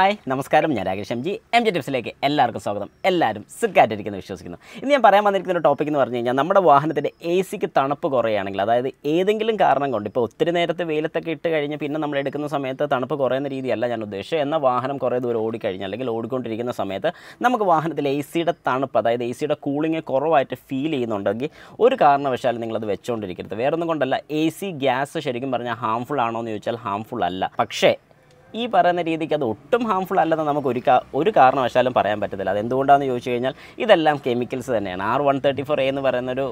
hi നമസ്കാരം ഞാൻ Rakesh M G M G ടിപ്സിലേക്ക് എല്ലാവർക്കും സ്വാഗതം എല്ലാവരും സുഖമായിട്ടിരിക്കുന്നു വിശ്വസിക്കുന്നു ഇന്ന് ഞാൻ പറയാൻ വന്നിരിക്കുന്ന ഒരു ടോപ്പിക് എന്ന് പറഞ്ഞു കഴിഞ്ഞാൽ നമ്മുടെ വാഹനത്തിൻ്റെ എ സിക്ക് തണുപ്പ് കുറയുകയാണെങ്കിൽ അതായത് ഏതെങ്കിലും കാരണം കൊണ്ട് ഇപ്പോൾ ഒത്തിരി നേരത്തെ വെയിലത്തൊക്കെ ഇട്ട് കഴിഞ്ഞ് പിന്നെ നമ്മൾ എടുക്കുന്ന സമയത്ത് തണുപ്പ് കുറയുന്ന രീതിയല്ല ഞാൻ ഉദ്ദേശിച്ചത് എന്നാൽ വാഹനം കുറേ ദൂരം ഓടിക്കഴിഞ്ഞാൽ അല്ലെങ്കിൽ ഓടിക്കൊണ്ടിരിക്കുന്ന സമയത്ത് നമുക്ക് വാഹനത്തിൽ എ സിയുടെ തണുപ്പ് അതായത് എ സിയുടെ കൂളിംഗ് കുറവായിട്ട് ഫീൽ ചെയ്യുന്നുണ്ടെങ്കിൽ ഒരു കാരണവശാലും നിങ്ങളത് വെച്ചുകൊണ്ടിരിക്കരുത് വേറൊന്നും കൊണ്ടല്ല എ സി ഗ്യാസ് ശരിക്കും പറഞ്ഞാൽ ഹാംഫുൾ ആണോ എന്ന് ചോദിച്ചാൽ ഹാംഫുൾ അല്ല പക്ഷേ ഈ പറയുന്ന രീതിക്ക് അത് ഒട്ടും ഹാംഫുൾ അല്ലെന്ന് നമുക്ക് ഒരു ഒരു കാരണവശാലും പറയാൻ പറ്റത്തില്ല അത് എന്തുകൊണ്ടാണെന്ന് ചോദിച്ചു കഴിഞ്ഞാൽ ഇതെല്ലാം കെമിക്കൽസ് തന്നെയാണ് ആർ വൺ തേർട്ടി ഫോർ എന്ന് പറയുന്നൊരു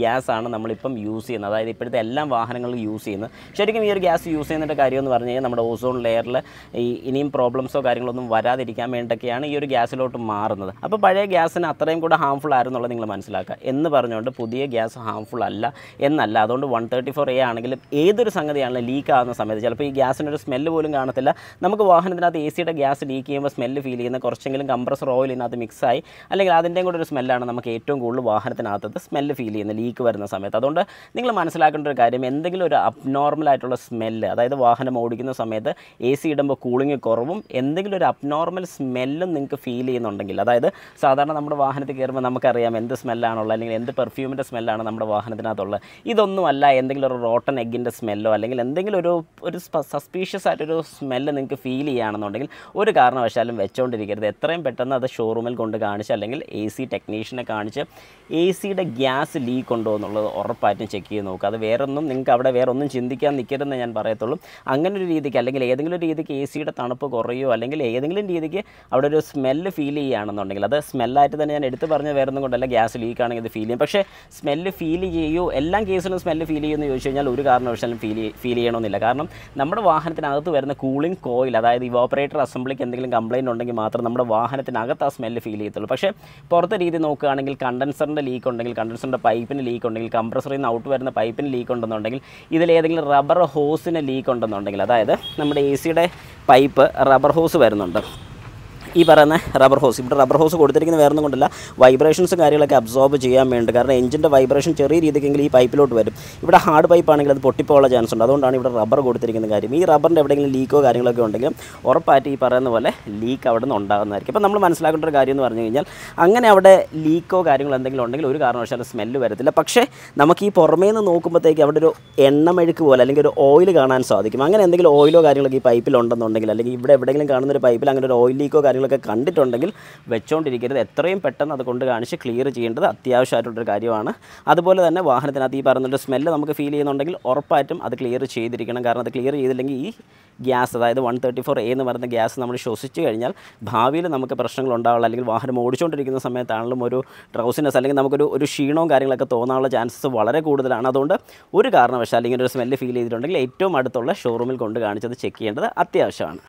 ഗ്യാസ് ആണ് നമ്മളിപ്പം യൂസ് ചെയ്യുന്നത് അതായത് ഇപ്പോഴത്തെ എല്ലാ വാഹനങ്ങളും യൂസ് ചെയ്യുന്നത് ശരിക്കും ഈ ഒരു ഗ്യാസ് യൂസ് ചെയ്യുന്നതിൻ്റെ കാര്യം എന്ന് പറഞ്ഞു കഴിഞ്ഞാൽ നമ്മുടെ ഓസോൺ ലെയറിൽ ഈ ഇനിയും പ്രോബ്ലംസോ കാര്യങ്ങളൊന്നും വരാതിരിക്കാൻ വേണ്ടിയൊക്കെയാണ് ഈ ഒരു ഗ്യാസിലോട്ട് മാറുന്നത് അപ്പോൾ പഴയ ഗ്യാസിന് അത്രയും കൂടെ ഹാംഫുൾ ആയിരുന്നുള്ളത് നിങ്ങൾ മനസ്സിലാക്കുക എന്ന് പറഞ്ഞുകൊണ്ട് പുതിയ ഗ്യാസ് ഹാംഫുൾ അല്ല എന്നല്ല അതുകൊണ്ട് വൺ തേർട്ടി ഫോർ എ ആണെങ്കിലും ഏതൊരു സംഗതിയാണെങ്കിലും ലീക്ക് ആകുന്ന സമയത്ത് ചിലപ്പോൾ ഈ ഗ്യാസിനൊരു സ്മെല്ല് പോലും കാണത്തില്ല നമുക്ക് വാഹനത്തിനകത്ത് എ സിയുടെ ഗ്യാസ് ലീക്ക് ചെയ്യുമ്പോൾ സ്മെല്ല് ഫീൽ ചെയ്യുന്ന കുറച്ചെങ്കിലും കംപ്രസർ ഓയിൽ ഇതിനകത്ത് മിക്സായി അല്ലെങ്കിൽ അതിൻ്റെയും കൂടെ ഒരു സ്മെല്ലാണ് നമുക്ക് ഏറ്റവും കൂടുതൽ വാഹനത്തിനകത്ത് സ്മെല്ല് ഫീൽ ചെയ്യുന്നത് ലീക്ക് വരുന്ന സമയത്ത് അതുകൊണ്ട് നിങ്ങൾ മനസ്സിലാക്കേണ്ട ഒരു കാര്യം എന്തെങ്കിലും ഒരു അബ്നോർമൽ ആയിട്ടുള്ള സ്മെല്ല് അതായത് വാഹനം ഓടിക്കുന്ന സമയത്ത് എ സി ഇടുമ്പോൾ കൂളിംഗ് കുറവും എന്തെങ്കിലും ഒരു അബ്നോർമൽ സ്മെല്ലും നിങ്ങൾക്ക് ഫീൽ ചെയ്യുന്നുണ്ടെങ്കിൽ അതായത് സാധാരണ നമ്മുടെ വാഹനത്തിൽ കയറുമ്പോൾ നമുക്കറിയാം എന്ത് സ്മെല്ലാണുള്ളത് അല്ലെങ്കിൽ എന്ത് പെർഫ്യൂമിൻ്റെ സ്മെല്ലാണ് നമ്മുടെ വാഹനത്തിനകത്തുള്ളത് ഇതൊന്നുമല്ല എന്തെങ്കിലും ഒരു റോട്ടൺ എഗ്ഗിൻ്റെ സ്മെല്ലോ അല്ലെങ്കിൽ എന്തെങ്കിലും ഒരു ഒരു സസ്പീഷ്യസ് ആയിട്ടൊരു സ്മെല്ല് നിങ്ങൾക്ക് ഫീൽ ചെയ്യുകയാണെന്നുണ്ടെങ്കിൽ ഒരു കാരണവശാലും വെച്ചുകൊണ്ടിരിക്കരുത് എത്രയും പെട്ടെന്ന് അത് ഷോറൂമിൽ കൊണ്ട് കാണിച്ച് അല്ലെങ്കിൽ എ സി ടെക്നീഷ്യനെ കാണിച്ച് എ സിയുടെ ഗ്യാസ് ലീക്ക് ഉണ്ടോ എന്നുള്ളത് ഉറപ്പായിട്ടും ചെക്ക് ചെയ്ത് നോക്കുക അത് വേറൊന്നും നിങ്ങൾക്ക് അവിടെ വേറെ ഒന്നും ചിന്തിക്കാൻ നിൽക്കരുതെന്ന് ഞാൻ പറയത്തുള്ളൂ അങ്ങനെ ഒരു രീതിക്ക് അല്ലെങ്കിൽ ഏതെങ്കിലും ഒരു രീതിക്ക് എ സിയുടെ തണുപ്പ് കുറയോ അല്ലെങ്കിൽ ഏതെങ്കിലും രീതിക്ക് അവിടെ ഒരു സ്മെല്ല് ഫീൽ ചെയ്യുകയാണെന്നുണ്ടെങ്കിൽ അത് സ്മെല്ലായിട്ട് തന്നെ ഞാൻ എടുത്തു പറഞ്ഞ വേറെ ഒന്നും കൊണ്ടല്ല ഗ്യാസ് ലീക്ക് ആണെങ്കിൽ ഇത് ഫീൽ ചെയ്യും പക്ഷേ സ്മെല്ല് ഫീൽ ചെയ്യൂ എല്ലാ കേസിലും സ്മെല്ല് ഫീൽ ചെയ്യുമെന്ന് ചോദിച്ചു കഴിഞ്ഞാൽ ഒരു കാരണവശാലും ഫീൽ ഫീൽ ചെയ്യണമെന്നില്ല കാരണം നമ്മുടെ വാഹനത്തിനകത്ത് വരുന്ന കൂളിംഗ് കോയിൽ അതായത് ഇവോപ്പറേറ്റർ അസംബ്ലിക്ക് എന്തെങ്കിലും കംപ്ലയിൻ്റ് ഉണ്ടെങ്കിൽ മാത്രം നമ്മുടെ വാഹനത്തിനകത്ത് ആ സ്മെല്ല് ഫീൽ ചെയ്യത്തുള്ളൂ പക്ഷേ പുറത്തെ രീതി നോക്കുകയാണെങ്കിൽ കണ്ടൻസറിൻ്റെ ലീക്ക് ഉണ്ടെങ്കിൽ കണ്ടൻസറിൻ്റെ പൈപ്പ് പൈപ്പിന് ലീക്ക് ഉണ്ടെങ്കിൽ കംപ്രസറിൽ നിന്ന് ഔട്ട് വരുന്ന പൈപ്പിന് ലീക്ക് ഉണ്ടെന്നുണ്ടെങ്കിൽ ഇതിലേതെങ്കിലും റബ്ബർ ഹോസിന് ലീക്ക് ഉണ്ടെന്നുണ്ടെങ്കിൽ അതായത് നമ്മുടെ എ സിയുടെ പൈപ്പ് റബ്ബർ ഹോസ് വരുന്നുണ്ട് ഈ പറയുന്ന റബ്ബർ ഹോസ് ഇവിടെ റബ്ബർ ഹോസ് കൊടുത്തിരിക്കുന്ന വേറെ ഒന്നും കൊണ്ടല്ല വൈബ്രേഷൻസും കാര്യങ്ങളൊക്കെ അബ്സോർബ് ചെയ്യാൻ വേണ്ടി കാരണം എഞ്ചിൻ്റെ വൈബ്രേഷൻ ചെറിയ രീതിക്കെങ്കിലും ഈ പൈപ്പിലോട്ട് വരും ഇവിടെ ഹാർഡ് പൈപ്പ് ആണെങ്കിൽ അത് പൊട്ടിപ്പോകാനുള്ള ചാൻസ് ഉണ്ട് അതുകൊണ്ടാണ് ഇവിടെ റബ്ബർ കൊടുത്തിരിക്കുന്ന കാര്യം ഈ റബ്ബറിൻ്റെ എവിടെയെങ്കിലും ലീക്കോ കാര്യങ്ങളൊക്കെ ഉണ്ടെങ്കിലും ഉറപ്പായിട്ട് ഈ പറയുന്ന പോലെ ലീക്ക് അവിടെ നിന്ന് ഉണ്ടാകുന്നതായിരിക്കും അപ്പോൾ നമ്മൾ മനസ്സിലാക്കേണ്ട ഒരു കാര്യം എന്ന് പറഞ്ഞു കഴിഞ്ഞാൽ അങ്ങനെ അവിടെ ലീക്കോ കാര്യങ്ങളോ എന്തെങ്കിലും ഉണ്ടെങ്കിൽ ഒരു കാരണവശാലും സ്മെല്ല് വരത്തില്ല പക്ഷേ നമുക്ക് ഈ പുറമേ നിന്ന് നോക്കുമ്പോഴത്തേക്ക് അവിടെ ഒരു എണ്ണമെഴുക്ക് പോലെ അല്ലെങ്കിൽ ഒരു ഓയിൽ കാണാൻ സാധിക്കും അങ്ങനെ എന്തെങ്കിലും ഓയിലോ കാര്യങ്ങളൊക്കെ ഈ പൈപ്പിലുണ്ടെന്നുണ്ടെങ്കിൽ അല്ലെങ്കിൽ ഇവിടെ എവിടെയെങ്കിലും കാണുന്ന ഒരു പൈപ്പിൽ അങ്ങനെ ഒരു ഓയിൽ ലീക്കോ കാര്യങ്ങളോ കാര്യങ്ങളൊക്കെ കണ്ടിട്ടുണ്ടെങ്കിൽ വെച്ചുകൊണ്ടിരിക്കരുത് എത്രയും പെട്ടെന്ന് അത് കൊണ്ട് കാണിച്ച് ക്ലിയർ ചെയ്യേണ്ടത് അത്യാവശ്യമായിട്ടുള്ളൊരു കാര്യമാണ് അതുപോലെ തന്നെ വാഹനത്തിനകത്ത് ഈ പറഞ്ഞൊരു സ്മെല്ല് നമുക്ക് ഫീൽ ചെയ്യുന്നുണ്ടെങ്കിൽ ഉറപ്പായിട്ടും അത് ക്ലിയർ ചെയ്തിരിക്കണം കാരണം അത് ക്ലിയർ ചെയ്തില്ലെങ്കിൽ ഈ ഗ്യാസ് അതായത് വൺ തേർട്ടി ഫോർ എ എന്ന് പറയുന്ന ഗ്യാസ് നമ്മൾ ശ്വസിച്ചു കഴിഞ്ഞാൽ ഭാവിയിൽ നമുക്ക് പ്രശ്നങ്ങൾ ഉണ്ടാവുള്ള അല്ലെങ്കിൽ വാഹനം ഓടിച്ചുകൊണ്ടിരിക്കുന്ന സമയത്താണെങ്കിലും ഒരു ട്രൗസിനെസ് അല്ലെങ്കിൽ നമുക്കൊരു ഒരു ക്ഷീണവും കാര്യങ്ങളൊക്കെ തോന്നാനുള്ള ചാൻസസ് വളരെ കൂടുതലാണ് അതുകൊണ്ട് ഒരു കാരണവശാലും ഇങ്ങനെ ഒരു സ്മെല്ല് ഫീൽ ചെയ്തിട്ടുണ്ടെങ്കിൽ ഏറ്റവും അടുത്തുള്ള ഷോറൂമിൽ കൊണ്ട് കാണിച്ചത് ചെക്ക് ചെയ്യേണ്ടത് അത്യാവശ്യമാണ്